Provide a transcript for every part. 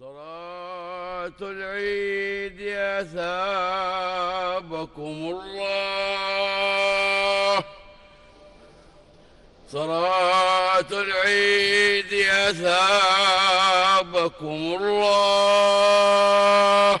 صلاة العيد يا ثابكم الله صلاة العيد يا ثابكم الله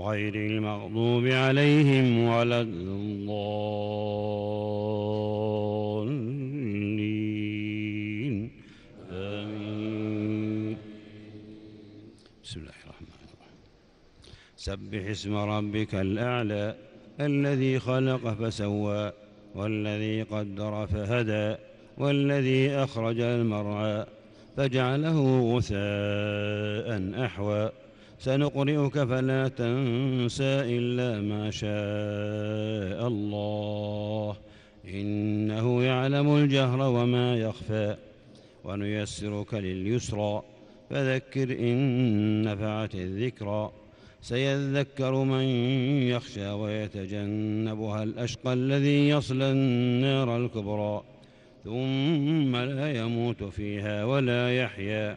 غير المغضوب عليهم ولا الضالين آمين بسم الله الرحمن الرحيم سبح اسم ربك الأعلى الذي خلق فسوى والذي قدر فهدى والذي أخرج المرعى فجعله غثاء أحوى سنقرئك فلا تنسى إلا ما شاء الله إنه يعلم الجهر وما يخفى ونيسرك لليسرى فذكر إن نفعت الذكرى سيذكر من يخشى ويتجنبها الأشقى الذي يصلى النار الكبرى ثم لا يموت فيها ولا يحيا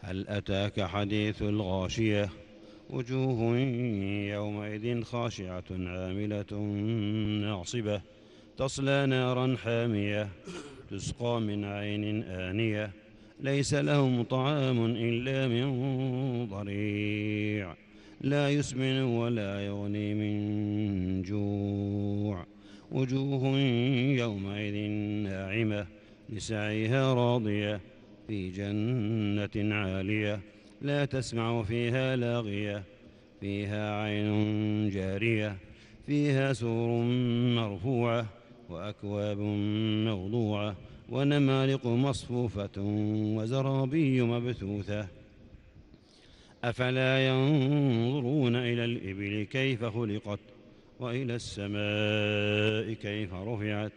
هل أتاك حديث الغاشية وجوه يومئذ خاشعة عاملة ناصبة تصلى نارا حامية تسقى من عين آنية ليس لهم طعام إلا من ضريع لا يسمن ولا يغني من جوع وجوه يومئذ ناعمة لسعيها راضية في جنة عالية لا تسمع فيها لاغية فيها عين جارية فيها سور مرفوعة وأكواب موضوعة ونمارق مصفوفة وزرابي مبثوثة أفلا ينظرون إلى الإبل كيف خلقت وإلى السماء كيف رفعت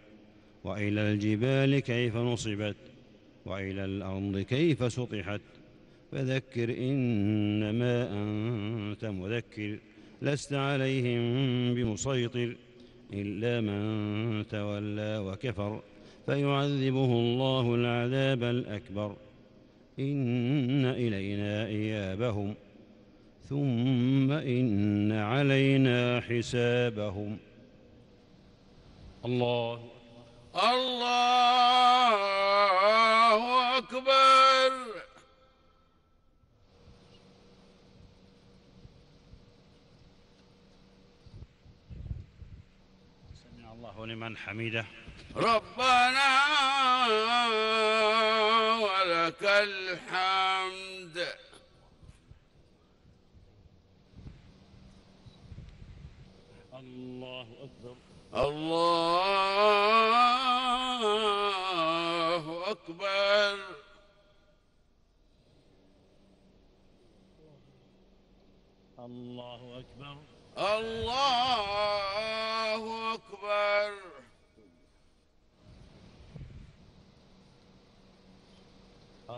وإلى الجبال كيف نصبت وإلى الأرض كيف سطحت فذكر إنما أنت مذكر لست عليهم بمسيطر إلا من تولى وكفر فيعذبه الله العذاب الأكبر إن إلينا إيابهم ثم إن علينا حسابهم الله الله ولمن حمده ربنا ولك الحمد الله أكبر الله أكبر الله أكبر الله